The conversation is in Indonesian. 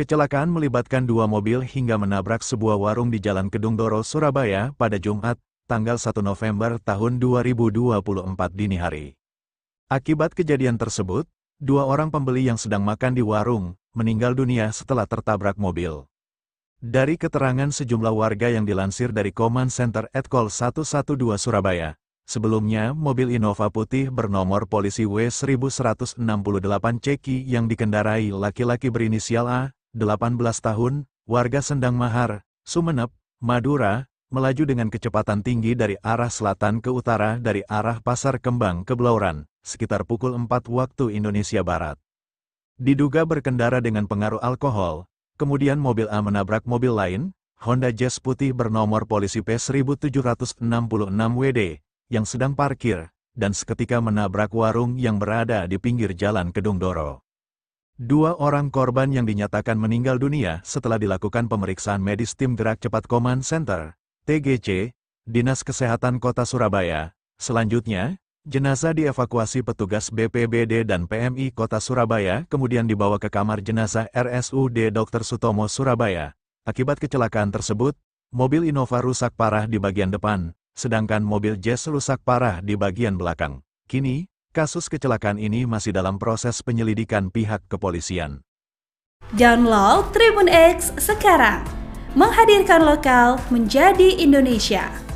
Kecelakaan melibatkan dua mobil hingga menabrak sebuah warung di Jalan Kedung Doro, Surabaya pada Jumat, tanggal 1 November tahun 2024 dini hari. Akibat kejadian tersebut, dua orang pembeli yang sedang makan di warung, meninggal dunia setelah tertabrak mobil. Dari keterangan sejumlah warga yang dilansir dari Command Center at Call 112 Surabaya, Sebelumnya, mobil Innova putih bernomor polisi W1168 Ceki yang dikendarai laki-laki berinisial A, 18 tahun, warga Sendang Mahar, Sumenep, Madura, melaju dengan kecepatan tinggi dari arah selatan ke utara dari arah Pasar Kembang ke Blauran, sekitar pukul 4 waktu Indonesia Barat. Diduga berkendara dengan pengaruh alkohol, kemudian mobil A menabrak mobil lain, Honda Jazz putih bernomor polisi P1766 WD, yang sedang parkir, dan seketika menabrak warung yang berada di pinggir jalan Kedung Doro. Dua orang korban yang dinyatakan meninggal dunia setelah dilakukan pemeriksaan medis tim gerak cepat Command Center, TGC, Dinas Kesehatan Kota Surabaya. Selanjutnya, jenazah dievakuasi petugas BPBD dan PMI Kota Surabaya kemudian dibawa ke kamar jenazah RSUD Dr. Sutomo Surabaya. Akibat kecelakaan tersebut, mobil Innova rusak parah di bagian depan, sedangkan mobil Jazz rusak parah di bagian belakang. Kini, Kasus kecelakaan ini masih dalam proses penyelidikan pihak kepolisian. Download Tribun X sekarang. Menghadirkan lokal menjadi Indonesia.